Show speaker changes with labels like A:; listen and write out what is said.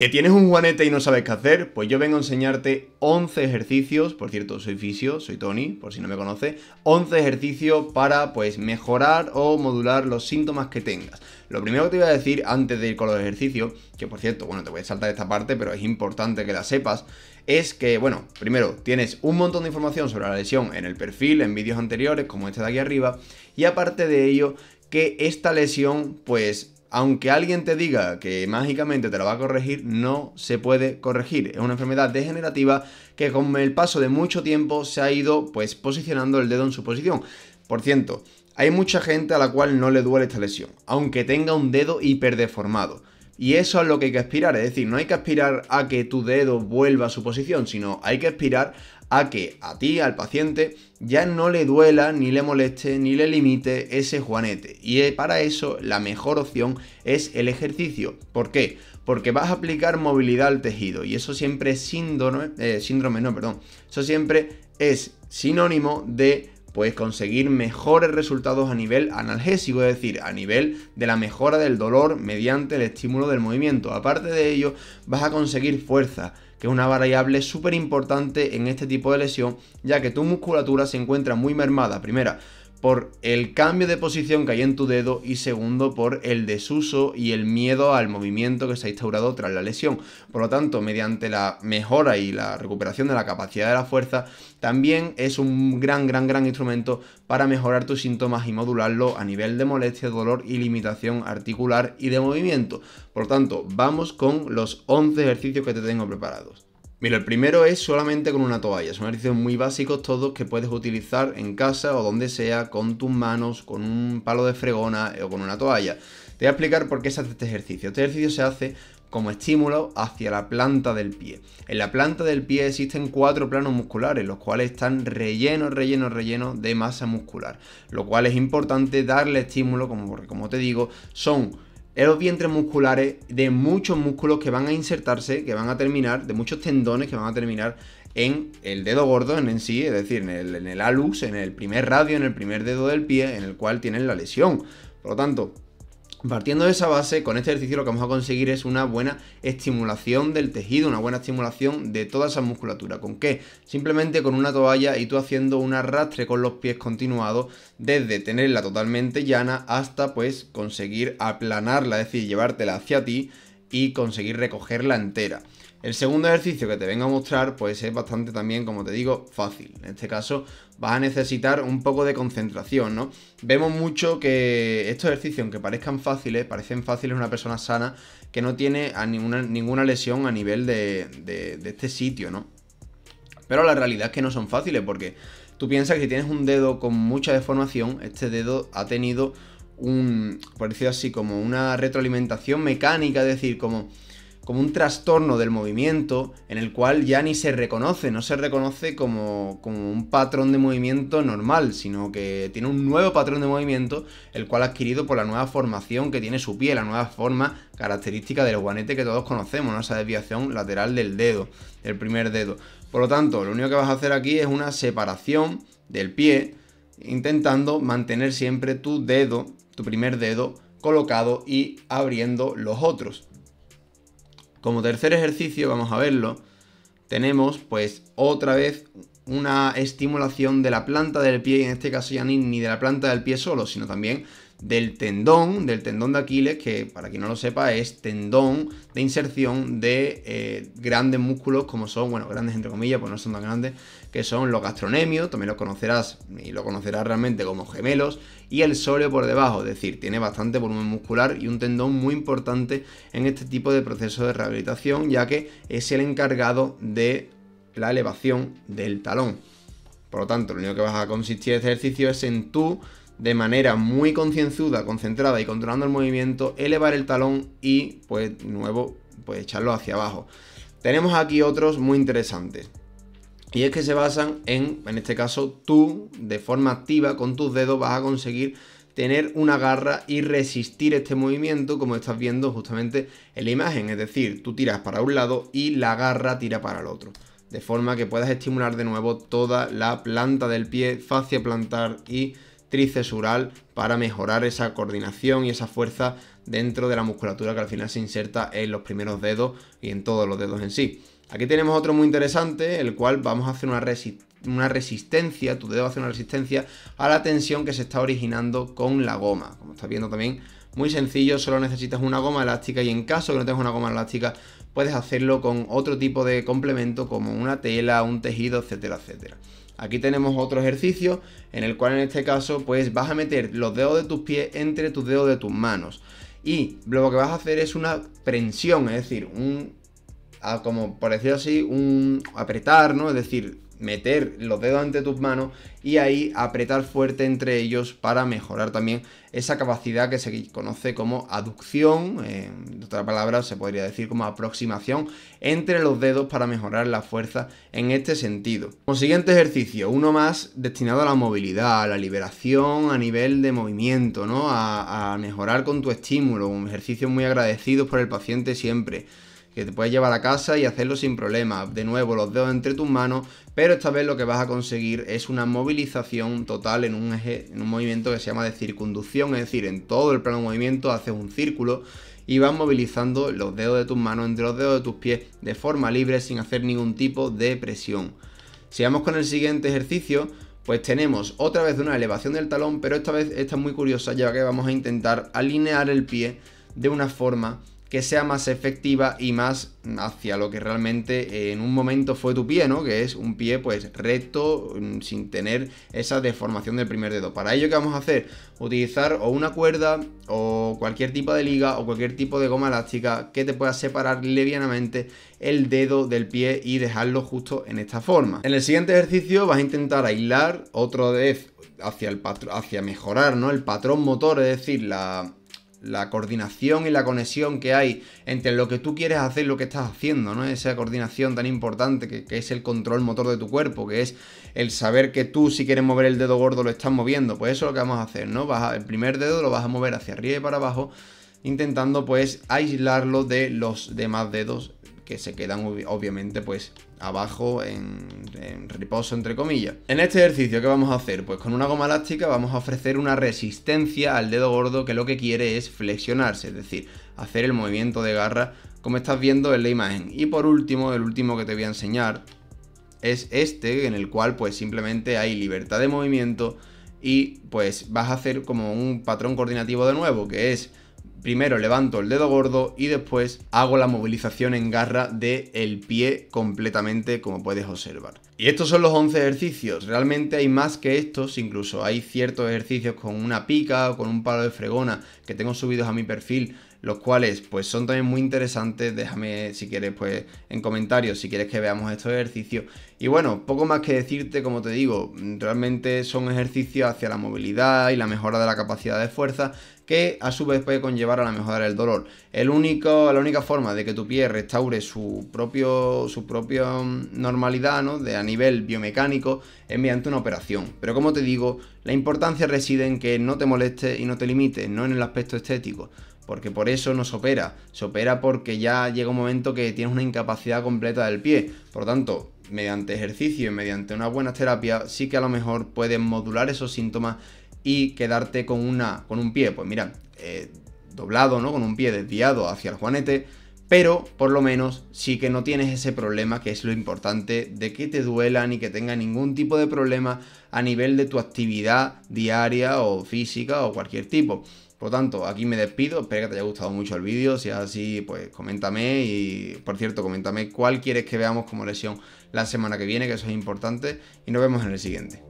A: ¿Que tienes un guanete y no sabes qué hacer? Pues yo vengo a enseñarte 11 ejercicios, por cierto, soy fisio, soy Tony, por si no me conoce. 11 ejercicios para pues mejorar o modular los síntomas que tengas. Lo primero que te voy a decir antes de ir con los ejercicios, que por cierto, bueno, te voy a saltar esta parte, pero es importante que la sepas, es que, bueno, primero, tienes un montón de información sobre la lesión en el perfil, en vídeos anteriores, como este de aquí arriba, y aparte de ello, que esta lesión, pues aunque alguien te diga que mágicamente te lo va a corregir, no se puede corregir. Es una enfermedad degenerativa que con el paso de mucho tiempo se ha ido pues posicionando el dedo en su posición. Por cierto, hay mucha gente a la cual no le duele esta lesión, aunque tenga un dedo hiperdeformado. Y eso es lo que hay que aspirar, es decir, no hay que aspirar a que tu dedo vuelva a su posición, sino hay que aspirar a que a ti, al paciente, ya no le duela, ni le moleste, ni le limite ese juanete. Y eh, para eso la mejor opción es el ejercicio. ¿Por qué? Porque vas a aplicar movilidad al tejido y eso siempre es síndrome, eh, síndrome no, perdón, eso siempre es sinónimo de pues conseguir mejores resultados a nivel analgésico, es decir, a nivel de la mejora del dolor mediante el estímulo del movimiento. Aparte de ello, vas a conseguir fuerza, que es una variable súper importante en este tipo de lesión, ya que tu musculatura se encuentra muy mermada, primera, por el cambio de posición que hay en tu dedo y segundo por el desuso y el miedo al movimiento que se ha instaurado tras la lesión. Por lo tanto, mediante la mejora y la recuperación de la capacidad de la fuerza, también es un gran, gran, gran instrumento para mejorar tus síntomas y modularlo a nivel de molestia, dolor y limitación articular y de movimiento. Por lo tanto, vamos con los 11 ejercicios que te tengo preparados. Mira, el primero es solamente con una toalla. Son ejercicios muy básicos todos que puedes utilizar en casa o donde sea, con tus manos, con un palo de fregona eh, o con una toalla. Te voy a explicar por qué se hace este ejercicio. Este ejercicio se hace como estímulo hacia la planta del pie. En la planta del pie existen cuatro planos musculares, los cuales están rellenos, rellenos, rellenos de masa muscular, lo cual es importante darle estímulo, como, porque como te digo, son los vientres musculares de muchos músculos que van a insertarse, que van a terminar, de muchos tendones que van a terminar en el dedo gordo en, sí, es decir, en el, en en el primer radio, en el primer dedo del pie, en el cual tienen la lesión. Por lo tanto, Partiendo de esa base, con este ejercicio lo que vamos a conseguir es una buena estimulación del tejido, una buena estimulación de toda esa musculatura. ¿Con qué? Simplemente con una toalla y tú haciendo un arrastre con los pies continuado desde tenerla totalmente llana hasta pues conseguir aplanarla, es decir, llevártela hacia ti y conseguir recogerla entera. El segundo ejercicio que te vengo a mostrar pues es bastante también, como te digo, fácil. En este caso vas a necesitar un poco de concentración, ¿no? Vemos mucho que estos ejercicios, aunque parezcan fáciles, parecen fáciles una persona sana que no tiene ninguna, lesión a nivel de, de este sitio, ¿no? Pero la realidad es que no son fáciles porque tú piensas que si tienes un dedo con mucha deformación, este dedo ha tenido un, por así, como una retroalimentación mecánica, es decir, como como un trastorno del movimiento en el cual ya ni se reconoce, no se reconoce como, un patrón de movimiento normal, sino que tiene un nuevo patrón de movimiento, el cual adquirido por la nueva formación que tiene su pie, la nueva forma característica del guanete que todos conocemos, esa desviación lateral del dedo, el primer dedo. Por lo tanto, lo único que vas a hacer aquí es una separación del pie, intentando mantener siempre tu dedo, tu primer dedo, colocado y abriendo los otros. Como tercer ejercicio, vamos a verlo, tenemos pues otra vez una estimulación de la planta del pie, y en este caso ya ni, ni de la planta del pie solo, sino también del tendón, del tendón de Aquiles, que para quien no lo sepa es tendón de inserción de eh, grandes músculos como son, bueno, grandes entre comillas, pues no son tan grandes, que son los gastronemios, también los conocerás y lo conocerás realmente como gemelos, y el sóleo por debajo, es decir, tiene bastante volumen muscular y un tendón muy importante en este tipo de proceso de rehabilitación, ya que es el encargado de la elevación del talón. Por lo tanto, lo único que vas a consistir este ejercicio es en tú de manera muy concienzuda, concentrada y controlando el movimiento, elevar el talón y, pues, nuevo, pues echarlo hacia abajo. Tenemos aquí otros muy interesantes. Y es que se basan en, en este caso, tú, de forma activa, con tus dedos, vas a conseguir tener una garra y resistir este movimiento como estás viendo justamente en la imagen. Es decir, tú tiras para un lado y la garra tira para el otro. De forma que puedas estimular de nuevo toda la planta del pie, fascia plantar y tricesural para mejorar esa coordinación y esa fuerza dentro de la musculatura que al final se inserta en los primeros dedos y en todos los dedos en sí. Aquí tenemos otro muy interesante, el cual vamos a hacer una, resistencia, tu dedo hace una resistencia a la tensión que se está originando con la goma. Como está viendo también, muy sencillo, solo necesitas una goma elástica y en caso que no tengas una goma elástica, puedes hacerlo con otro tipo de complemento como una tela, un tejido, etcétera, etcétera. Aquí tenemos otro ejercicio en el cual en este caso pues vas a meter los dedos de tus pies entre tus dedos de tus manos. Y lo que vas a hacer es una prensión, es decir, un, como por decirlo así, un apretar, ¿no? Es decir, meter los dedos ante tus manos y ahí apretar fuerte entre ellos para mejorar también esa capacidad que se conoce como aducción, en otra palabra se podría decir como aproximación entre los dedos para mejorar la fuerza en este sentido. Como siguiente ejercicio, uno más destinado a la movilidad, a la liberación a nivel de movimiento, ¿no? a mejorar con tu estímulo, un ejercicio muy agradecido por el paciente siempre que te puedes llevar a casa y hacerlo sin problemas De nuevo, los dedos entre tus manos, pero esta vez lo que vas a conseguir es una movilización total en un, eje, en un movimiento que se llama de circunducción, es decir, en todo el plano de movimiento haces un círculo y vas movilizando los dedos de tus manos entre los dedos de tus pies de forma libre sin hacer ningún tipo de presión. Sigamos con el siguiente ejercicio, pues tenemos otra vez una elevación del talón, pero esta vez esta es muy curiosa ya que vamos a intentar alinear el pie de una forma que sea más efectiva y más hacia lo que realmente eh, en un momento fue tu pie, ¿no? Que es un pie pues recto mm, sin tener esa deformación del primer dedo. Para ello, ¿qué vamos a hacer? Utilizar o una cuerda o cualquier tipo de liga o cualquier tipo de goma elástica que te pueda separar levianamente el dedo del pie y dejarlo justo en esta forma. En el siguiente ejercicio vas a intentar aislar otra vez hacia, el hacia mejorar ¿no? el patrón motor, es decir, la, la coordinación y la conexión que hay entre lo que tú quieres hacer y lo que estás haciendo, ¿no? Esa coordinación tan importante que, es el control motor de tu cuerpo, que es el saber que tú si quieres mover el dedo gordo lo estás moviendo, pues eso es lo que vamos a hacer, ¿no? el primer dedo lo vas a mover hacia arriba y para abajo, intentando pues aislarlo de los demás dedos que se quedan obviamente pues abajo en, reposo entre comillas. En este ejercicio ¿qué vamos a hacer? Pues con una goma elástica vamos a ofrecer una resistencia al dedo gordo que lo que quiere es flexionarse, es decir, hacer el movimiento de garra como estás viendo en la imagen. Y por último, el último que te voy a enseñar es este en el cual pues simplemente hay libertad de movimiento y pues vas a hacer como un patrón coordinativo de nuevo que es primero levanto el dedo gordo y después hago la movilización en garra del el pie completamente como puedes observar. Y estos son los 11 ejercicios, realmente hay más que estos, incluso hay ciertos ejercicios con una pica o con un palo de fregona que tengo subidos a mi perfil los cuales pues son también muy interesantes. Déjame si quieres pues en comentarios si quieres que veamos estos ejercicios. Y bueno, poco más que decirte, como te digo, realmente son ejercicios hacia la movilidad y la mejora de la capacidad de fuerza que a su vez puede conllevar a la mejora del dolor. El único, la única forma de que tu pie restaure su propio, su propia mm, normalidad ¿no? de, a nivel biomecánico es mediante una operación. Pero como te digo, la importancia reside en que no te moleste y no te limite no en el aspecto estético porque por eso no se opera. Se opera porque ya llega un momento que tienes una incapacidad completa del pie. Por tanto, mediante ejercicio y mediante una buena terapia, sí que a lo mejor puedes modular esos síntomas y quedarte con, una, con un pie, pues mira, eh, doblado, ¿no? Con un pie desviado hacia el juanete, pero por lo menos sí que no tienes ese problema, que es lo importante, de que te duela ni que tenga ningún tipo de problema a nivel de tu actividad diaria o física o cualquier tipo. Por lo tanto, aquí me despido, espero que te haya gustado mucho el vídeo, si es así, pues coméntame y, por cierto, coméntame cuál quieres que veamos como lesión la semana que viene, que eso es importante, y nos vemos en el siguiente.